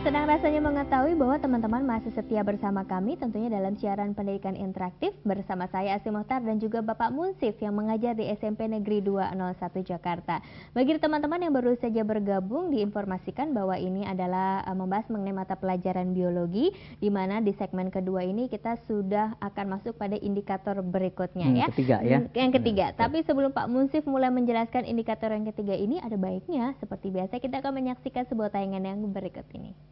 Senang rasanya mengetahui bahwa teman-teman masih setia bersama kami tentunya dalam siaran pendidikan interaktif bersama saya Asimotar Mohtar dan juga Bapak Munsif yang mengajar di SMP Negeri 201 Jakarta. Bagi teman-teman yang baru saja bergabung diinformasikan bahwa ini adalah eh, membahas mengenai mata pelajaran biologi di mana di segmen kedua ini kita sudah akan masuk pada indikator berikutnya hmm, ya. Ketiga ya. Yang ketiga. Hmm, Tapi sebelum Pak Munsif mulai menjelaskan indikator yang ketiga ini ada baiknya seperti biasa kita akan menyaksikan sebuah tayangan yang berikut ini.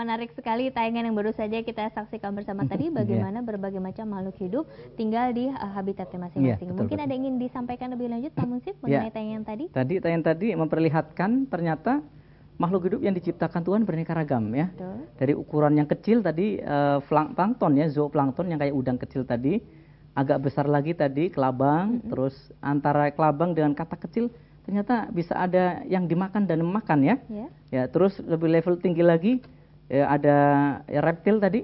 menarik sekali tayangan yang baru saja kita saksikan bersama tadi iya. bagaimana yeah. berbagai macam makhluk hidup tinggal di uh, habitatnya masing-masing. Yeah, Mungkin betul. ada yang ingin disampaikan lebih lanjut Pak Munsif iya. mengenai yeah. tayangan tadi? Tadi tayangan tadi memperlihatkan ternyata makhluk hidup yang diciptakan Tuhan beraneka ragam ya. Betul. Dari ukuran yang kecil tadi uh, plankton ya, zooplankton yang kayak udang kecil tadi, agak besar lagi tadi kelabang, mm -hmm. terus antara kelabang dengan kata kecil ternyata bisa ada yang dimakan dan memakan ya. Yeah. Ya, terus lebih level tinggi lagi ya, ada ya, reptil tadi.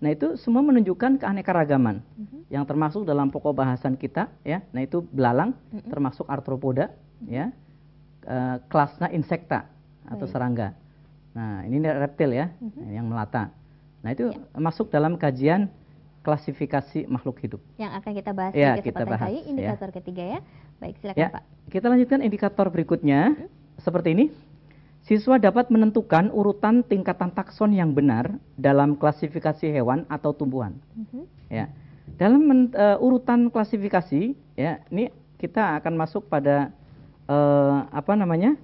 Nah itu semua menunjukkan keanekaragaman mm -hmm. yang termasuk dalam pokok bahasan kita ya. Nah itu belalang mm -hmm. termasuk arthropoda ya e, kelasnya insekta atau serangga. Nah ini reptil ya mm -hmm. yang melata. Nah itu ya. masuk dalam kajian klasifikasi makhluk hidup. Yang akan kita bahas ya, di kita bahas, kali ya. indikator ya. ketiga ya. Baik silakan ya. Pak. Kita lanjutkan indikator berikutnya mm -hmm. seperti ini. Siswa dapat menentukan urutan tingkatan takson yang benar dalam klasifikasi hewan atau tumbuhan. Mm-hmm. Ya, dalam men, uh, urutan klasifikasi, ya, ini kita akan masuk pada uh, apa namanya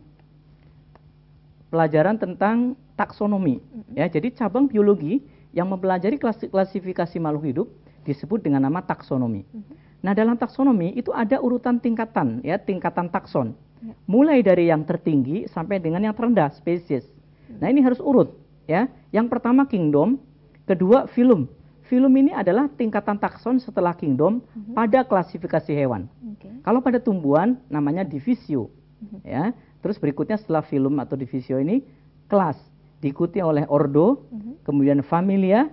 pelajaran tentang taksonomi. Mm-hmm. Ya, jadi cabang biologi yang mempelajari klasifikasi makhluk hidup disebut dengan nama taksonomi. Mm-hmm. Nah, dalam taksonomi itu ada urutan tingkatan, ya, tingkatan takson. Ya. Mulai dari yang tertinggi sampai dengan yang terendah, spesies. Ya. Nah ini harus urut. ya. Yang pertama kingdom, kedua film. Film ini adalah tingkatan takson setelah kingdom uh-huh. pada klasifikasi hewan. Okay. Kalau pada tumbuhan namanya divisio. Uh-huh. ya. Terus berikutnya setelah film atau divisio ini, kelas. Diikuti oleh ordo, uh-huh. kemudian familia,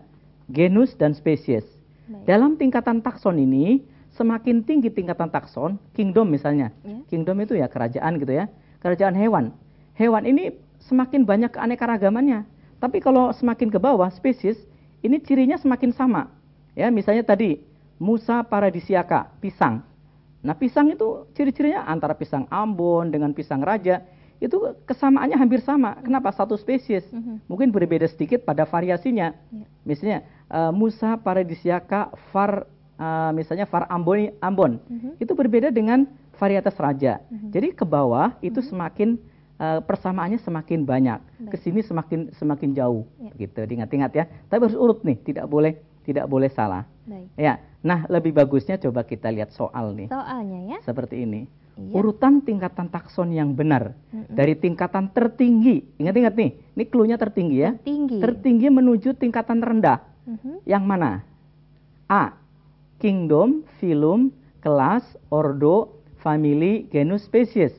genus, dan spesies. Baik. Dalam tingkatan takson ini, semakin tinggi tingkatan takson, kingdom misalnya. Yeah. Kingdom itu ya kerajaan gitu ya. Kerajaan hewan. Hewan ini semakin banyak keanekaragamannya. Tapi kalau semakin ke bawah spesies, ini cirinya semakin sama. Ya, misalnya tadi Musa paradisiaka, pisang. Nah, pisang itu ciri-cirinya antara pisang Ambon dengan pisang raja itu kesamaannya hampir sama. Mm-hmm. Kenapa? Satu spesies. Mm-hmm. Mungkin berbeda sedikit pada variasinya. Ya. Misalnya uh, Musa paradisiaka var Ah, misalnya var Ambon, Ambon mm-hmm. itu berbeda dengan varietas raja. Mm-hmm. Jadi ke bawah itu mm-hmm. semakin uh, persamaannya semakin banyak, ke sini semakin semakin jauh, yeah. gitu. ingat ingat ya. Tapi harus urut nih, tidak boleh tidak boleh salah. Baik. Ya. Nah, lebih bagusnya coba kita lihat soal nih. Soalnya ya. Seperti ini. Iya. Urutan tingkatan takson yang benar mm mm dari tingkatan tertinggi. Ingat-ingat nih, ini klunya tertinggi ya. Tertinggi. Tertinggi menuju tingkatan rendah. Mm -hmm. Yang mana? A kingdom, filum, kelas, ordo, family, genus, spesies.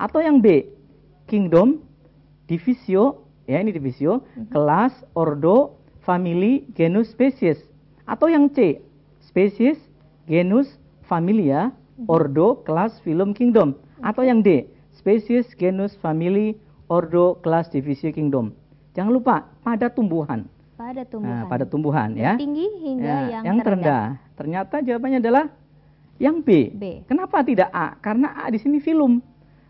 Atau yang B, kingdom, divisio, ya ini divisio, mm -hmm. kelas, ordo, family, genus, spesies. Atau yang C, spesies, genus, familia, mm -hmm. ordo, kelas, filum, kingdom. Mhm. Atau yang D, spesies, genus, family, ordo, kelas, divisio, kingdom. Jangan lupa pada tumbuhan pada nah, tumbuhan. Nah, pada tumbuhan yang ya. Tinggi hingga ya, yang, yang terendah. terendah. Ternyata jawabannya adalah yang B. B. Kenapa tidak A? Karena A di sini filum.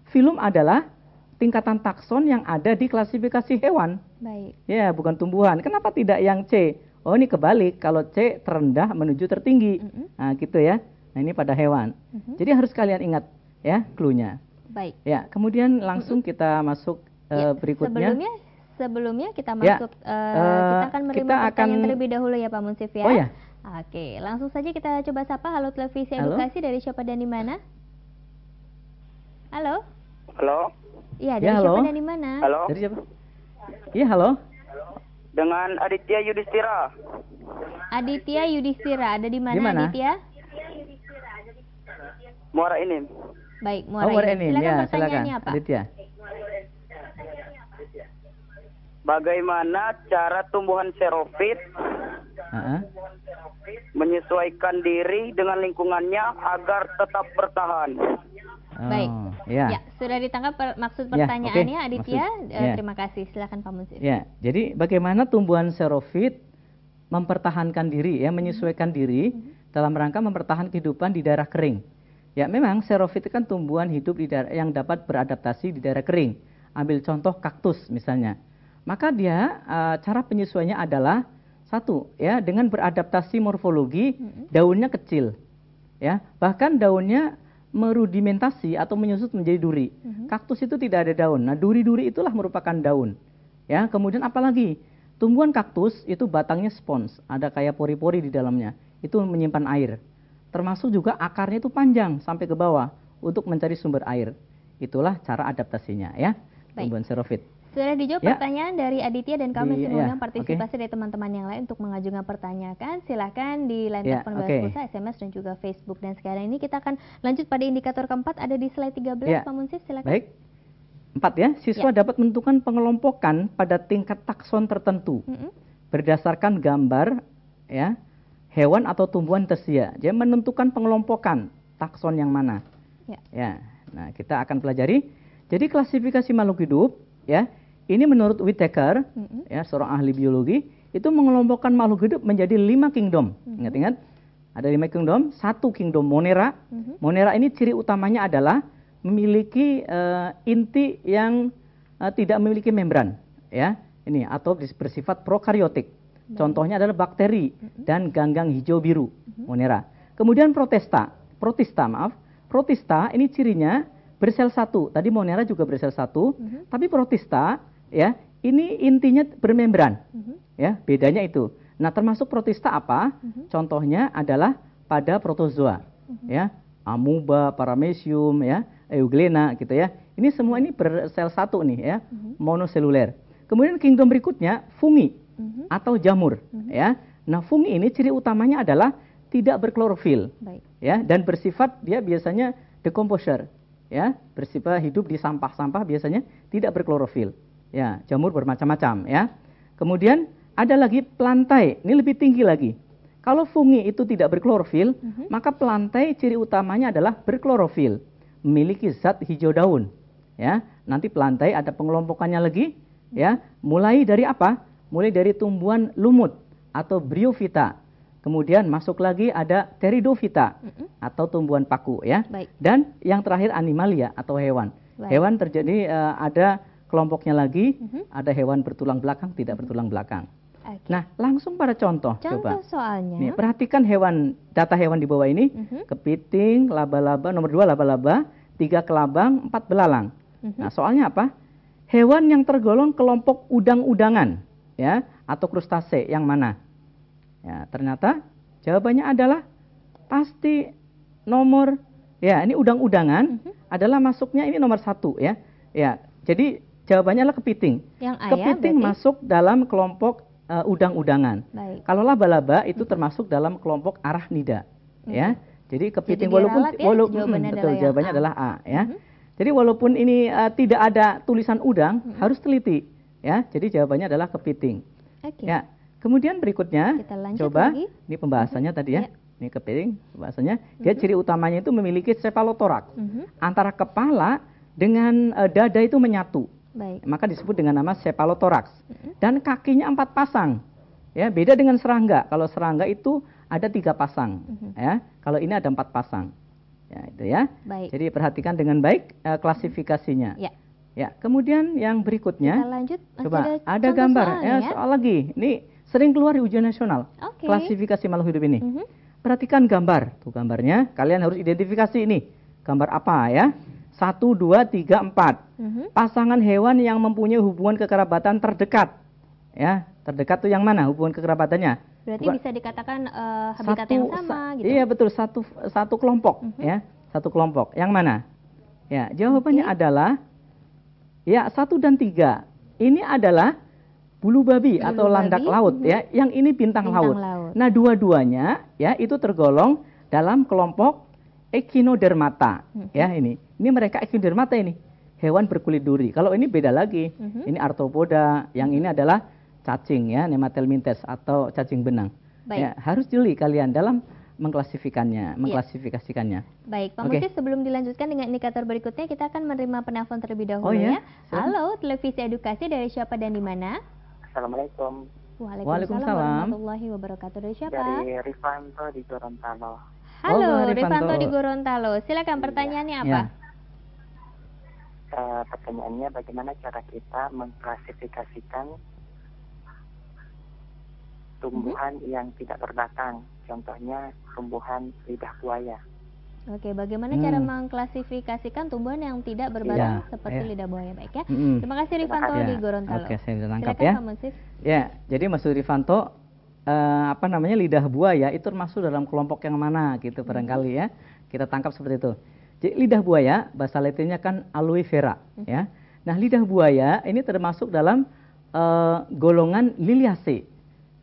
Filum adalah tingkatan takson yang ada di klasifikasi hewan. Baik. Ya, bukan tumbuhan. Kenapa tidak yang C? Oh, ini kebalik. Kalau C terendah menuju tertinggi. Mm -hmm. Nah, gitu ya. Nah, ini pada hewan. Mm -hmm. Jadi harus kalian ingat ya cluenya. Baik. Ya, kemudian langsung mm -hmm. kita masuk ya, eh, berikutnya. Sebelumnya sebelumnya kita ya, masuk ya, uh, kita akan menerima kita pertanyaan akan... terlebih dahulu ya Pak Munsif ya. Oh ya. Oke, langsung saja kita coba sapa Halo Televisi Halo. Edukasi dari siapa dan di mana? Halo. Halo. Iya, ya, dari ya, halo. siapa dan di mana? Halo. Dari siapa? Iya, halo. Halo. Dengan Aditya Yudhistira. Aditya Yudhistira, ada di mana Dimana? Aditya? Muara ini. Baik, oh, Muara, oh, ini. Silakan ya, pertanyaannya silakan. apa? Aditya bagaimana cara tumbuhan serofit uh-huh. menyesuaikan diri dengan lingkungannya agar tetap bertahan. Oh, Baik, ya. ya sudah ditangkap per- maksud ya, pertanyaannya ya, okay. Aditya. Maksud, uh, ya. Terima kasih, silakan Pak Muzir. Ya, jadi bagaimana tumbuhan serofit mempertahankan diri ya, menyesuaikan hmm. diri mm-hmm. dalam rangka mempertahankan kehidupan di daerah kering. Ya, memang serofit kan tumbuhan hidup di daerah yang dapat beradaptasi di daerah kering. Ambil contoh kaktus misalnya maka dia uh, cara penyesuaiannya adalah satu ya dengan beradaptasi morfologi mm-hmm. daunnya kecil ya bahkan daunnya merudimentasi atau menyusut menjadi duri. Mm-hmm. Kaktus itu tidak ada daun. Nah, duri-duri itulah merupakan daun. Ya, kemudian apalagi? Tumbuhan kaktus itu batangnya spons, ada kayak pori-pori di dalamnya. Itu menyimpan air. Termasuk juga akarnya itu panjang sampai ke bawah untuk mencari sumber air. Itulah cara adaptasinya ya. Tumbuhan serofit sudah dijawab ya. pertanyaan dari Aditya dan kami masih ya, mengundang partisipasi okay. dari teman-teman yang lain untuk mengajukan pertanyaan. Silahkan di line ya. telepon okay. pulsa, SMS dan juga Facebook. Dan sekarang ini kita akan lanjut pada indikator keempat ada di slide 13 ya. Pak Munsif silakan. Baik. Empat ya, siswa ya. dapat menentukan pengelompokan pada tingkat takson tertentu mm -hmm. berdasarkan gambar ya hewan atau tumbuhan tersedia. Jadi menentukan pengelompokan takson yang mana. Ya. ya. Nah, kita akan pelajari. Jadi klasifikasi makhluk hidup ya ini menurut Whitaker, mm-hmm. ya seorang ahli biologi, itu mengelompokkan makhluk hidup menjadi lima kingdom. Mm-hmm. Ingat-ingat, ada lima kingdom. Satu kingdom Monera. Mm-hmm. Monera ini ciri utamanya adalah memiliki uh, inti yang uh, tidak memiliki membran, ya. Ini atau bersifat prokariotik. Baik. Contohnya adalah bakteri mm-hmm. dan ganggang hijau biru, mm-hmm. Monera. Kemudian protesta, protista maaf, protista ini cirinya bersel satu. Tadi Monera juga bersel satu, mm-hmm. tapi protista ya ini intinya bermembran mhm. ya bedanya itu nah termasuk protista apa mhm. contohnya adalah pada protozoa mhm. ya amuba paramecium ya euglena gitu ya ini semua ini bersel satu nih ya monoseluler kemudian kingdom berikutnya fungi atau jamur ya nah fungi ini ciri utamanya adalah tidak berklorofil ya dan bersifat dia biasanya decomposer ya bersifat hidup di sampah-sampah biasanya tidak berklorofil Ya, jamur bermacam-macam ya. Kemudian ada lagi pelantai ini lebih tinggi lagi. Kalau fungi itu tidak berklorofil, mm -hmm. maka pelantai ciri utamanya adalah berklorofil, memiliki zat hijau daun. Ya, nanti pelantai ada pengelompokannya lagi, ya. Mulai dari apa? Mulai dari tumbuhan lumut atau bryophyta. Kemudian masuk lagi ada teridovita mm -hmm. atau tumbuhan paku, ya. Baik. Dan yang terakhir animalia atau hewan. Baik. Hewan terjadi uh, ada kelompoknya lagi mm-hmm. ada hewan bertulang belakang, tidak bertulang belakang. Okay. Nah, langsung pada contoh, contoh coba. soalnya. Nih, perhatikan hewan data hewan di bawah ini, mm-hmm. kepiting, laba-laba, nomor dua laba-laba, tiga kelabang, empat belalang. Mm-hmm. Nah, soalnya apa? Hewan yang tergolong kelompok udang-udangan, ya, atau krustase yang mana? Ya, ternyata jawabannya adalah pasti nomor ya ini udang-udangan mm-hmm. adalah masuknya ini nomor satu ya. Ya, jadi Jawabannya adalah kepiting. Yang ayam, kepiting berarti... masuk dalam kelompok uh, udang-udangan. Kalau laba-laba itu hmm. termasuk dalam kelompok arah nida, hmm. ya. Jadi kepiting Jadi walaupun ya, walaupun jawabannya betul adalah jawabannya A. adalah A, ya. Hmm. Jadi walaupun ini uh, tidak ada tulisan udang, hmm. harus teliti, ya. Jadi jawabannya adalah kepiting. Okay. Ya. Kemudian berikutnya, Kita coba lagi. ini pembahasannya hmm. tadi ya. ya. Ini kepiting pembahasannya. Dia ciri utamanya itu memiliki cephalotorak. Hmm. Antara kepala dengan uh, dada itu menyatu. Baik. Maka disebut dengan nama cephalothorax. Dan kakinya empat pasang. Ya, beda dengan serangga. Kalau serangga itu ada tiga pasang. Mm -hmm. Ya, kalau ini ada empat pasang. Ya, itu ya. Baik. Jadi perhatikan dengan baik uh, klasifikasinya. Ya. Ya, kemudian yang berikutnya. Kita lanjut. coba ada, ada gambar soal, ya, ya, soal lagi. Ini sering keluar di ujian nasional. Okay. Klasifikasi makhluk hidup ini. Mm -hmm. Perhatikan gambar, tuh gambarnya. Kalian harus identifikasi ini. Gambar apa ya? Satu, dua, tiga, empat. Mhm. Pasangan hewan yang mempunyai hubungan kekerabatan terdekat. Ya, terdekat itu yang mana hubungan kekerabatannya? Berarti Bukan, bisa dikatakan uh, habitat satu, yang sama sa- gitu. Iya, betul. Satu satu kelompok mm-hmm. ya, satu kelompok. Yang mana? Ya, jawabannya okay. adalah ya satu dan tiga. Ini adalah bulu babi bulu atau babi, landak laut mm-hmm. ya, yang ini bintang, bintang laut. laut. Nah, dua-duanya ya itu tergolong dalam kelompok echinodermata mm -hmm. ya ini. Ini mereka echinodermata ini hewan berkulit duri. Kalau ini beda lagi. Mm -hmm. Ini arthropoda, yang ini adalah cacing ya, nematelmintes atau cacing benang. Baik. Ya, harus jeli kalian dalam mengklasifikannya, iya. mengklasifikasikannya. Ya. Baik, Pak okay. sebelum dilanjutkan dengan indikator berikutnya, kita akan menerima penelpon terlebih dahulu oh, iya. ya. ya. Halo, televisi edukasi dari siapa dan di mana? Assalamualaikum. Waalaikumsalam, Waalaikumsalam. warahmatullahi wabarakatuh. Dari siapa? Dari Rifanto di Gorontalo. Halo, Rifanto di Gorontalo. Silakan pertanyaannya apa? Ya. Uh, pertanyaannya bagaimana cara kita mengklasifikasikan tumbuhan hmm. yang tidak berbatang, contohnya tumbuhan lidah buaya. Oke, bagaimana hmm. cara mengklasifikasikan tumbuhan yang tidak ya, berbatang ya, seperti ya. lidah buaya baik ya? Hmm. Terima kasih Rifanto ya. di Gorontalo. Oke, saya sudah tangkap Silakan, ya. ya, jadi Mas Rifanto eh, apa namanya lidah buaya itu termasuk dalam kelompok yang mana gitu hmm. barangkali ya. Kita tangkap seperti itu. Jadi lidah buaya bahasa Latinnya kan aloe vera hmm. ya. Nah, lidah buaya ini termasuk dalam uh, golongan liliaceae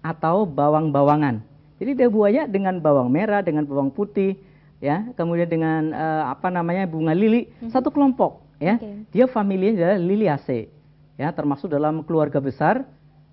atau bawang-bawangan. Jadi lidah buaya dengan bawang merah, dengan bawang putih, ya, kemudian dengan uh, apa namanya bunga lili hmm. satu kelompok, ya. Okay. Dia familinya adalah liliaceae, ya, termasuk dalam keluarga besar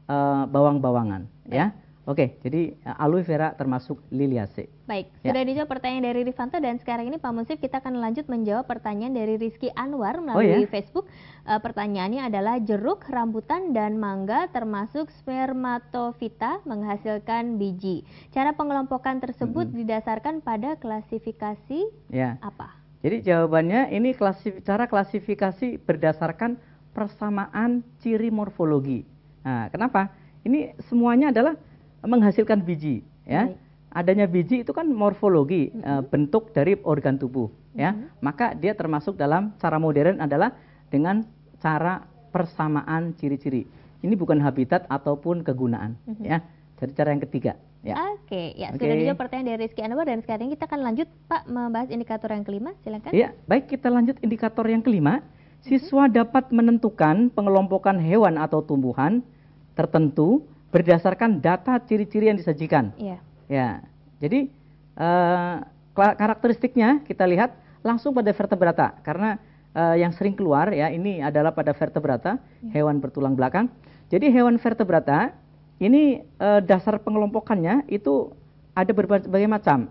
uh, bawang-bawangan, ya. ya. Oke, jadi eh, aloe vera termasuk liliase. Baik, ya. sudah dijawab pertanyaan dari Rifanto dan sekarang ini Pak Musif kita akan lanjut menjawab pertanyaan dari Rizky Anwar melalui oh, ya? Facebook. E, pertanyaannya adalah jeruk, rambutan, dan mangga termasuk spermatofita menghasilkan biji. Cara pengelompokan tersebut mm -hmm. didasarkan pada klasifikasi ya. apa? Jadi jawabannya ini klasif cara klasifikasi berdasarkan persamaan ciri morfologi. Nah, kenapa? Ini semuanya adalah menghasilkan biji ya. Baik. Adanya biji itu kan morfologi mm -hmm. bentuk dari organ tubuh ya. Mm -hmm. Maka dia termasuk dalam cara modern adalah dengan cara persamaan ciri-ciri. Ini bukan habitat ataupun kegunaan mm -hmm. ya. Jadi cara yang ketiga ya. Oke, okay, ya okay. sudah dijawab pertanyaan dari Rizky Anwar dan sekarang kita akan lanjut Pak membahas indikator yang kelima, silakan. Ya baik kita lanjut indikator yang kelima. Mm-hmm. Siswa mm -hmm. dapat menentukan pengelompokan hewan atau tumbuhan tertentu berdasarkan data ciri-ciri yang disajikan. Yeah. Ya. Jadi uh, karakteristiknya kita lihat langsung pada vertebrata karena uh, yang sering keluar ya ini adalah pada vertebrata, yeah. hewan bertulang belakang. Jadi hewan vertebrata ini uh, dasar pengelompokannya itu ada berbagai macam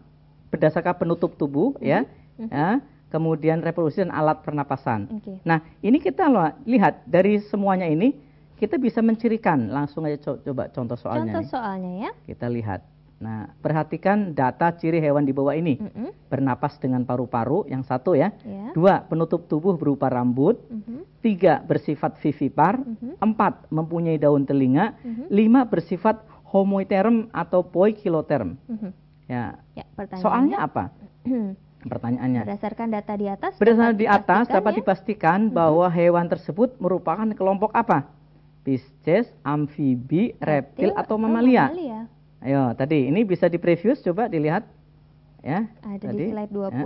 berdasarkan penutup tubuh mm -hmm. ya. Mhm. ya kemudian reproduksi dan alat pernapasan. Okay. Nah, ini kita lihat dari semuanya ini kita bisa mencirikan, langsung aja co coba contoh soalnya. Contoh nih. soalnya ya. Kita lihat. Nah, perhatikan data ciri hewan di bawah ini. Mm -hmm. Bernapas dengan paru-paru, yang satu ya. Yeah. Dua, penutup tubuh berupa rambut. Mm -hmm. Tiga, bersifat vivipar. Mm -hmm. Empat, mempunyai daun telinga. Mm -hmm. Lima, bersifat homoiterm atau poikiloterm. Mm -hmm. Ya. ya soalnya apa? pertanyaannya. Berdasarkan data di atas. Berdasarkan di atas dapat ya? dipastikan mm-hmm. bahwa hewan tersebut merupakan kelompok apa? Pisces, amfibi, reptil, reptil atau oh, mamalia. mamalia. Ayo, tadi ini bisa di previous coba dilihat ya. Ada tadi. di slide 20. Ya.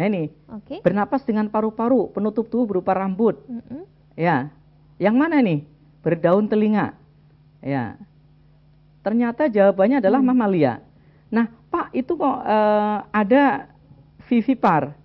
Nah, ini. Oke. Okay. Bernapas dengan paru-paru, penutup tubuh berupa rambut. Mm -hmm. Ya. Yang mana nih? Berdaun telinga. Ya. Ternyata jawabannya adalah hmm. mamalia. Nah, Pak, itu kok uh, ada vivipar.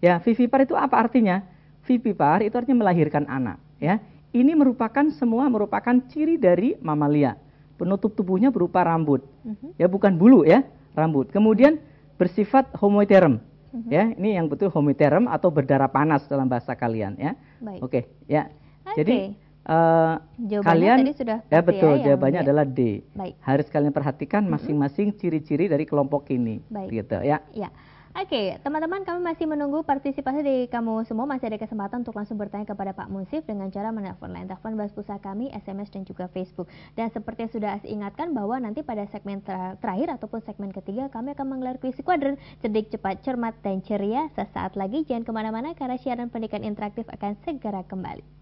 Ya, vivipar itu apa artinya? Vivipar itu artinya melahirkan anak, ya ini merupakan semua merupakan ciri dari mamalia. Penutup tubuhnya berupa rambut. Uh-huh. Ya bukan bulu ya, rambut. Kemudian bersifat homotherm, Uh-huh. Ya, ini yang betul homotherm atau berdarah panas dalam bahasa kalian ya. Baik. Oke, ya. Okay. Jadi Uh, kalian tadi sudah ya betul ya, ya, jawabannya ya. adalah D. Baik. Harus kalian perhatikan mhm. masing-masing ciri-ciri dari kelompok ini. Baik. Gitu ya. Ya. Oke, teman-teman kami masih menunggu partisipasi dari kamu semua. Masih ada kesempatan untuk langsung bertanya kepada Pak Munsif dengan cara menelpon line telepon bahas pusaka kami, SMS dan juga Facebook. Dan seperti yang sudah saya ingatkan bahwa nanti pada segmen ter terakhir ataupun segmen ketiga kami akan menggelar kuis kuadran cerdik, cepat, cermat, dan ceria. Sesaat lagi jangan kemana-mana karena siaran pendidikan interaktif akan segera kembali.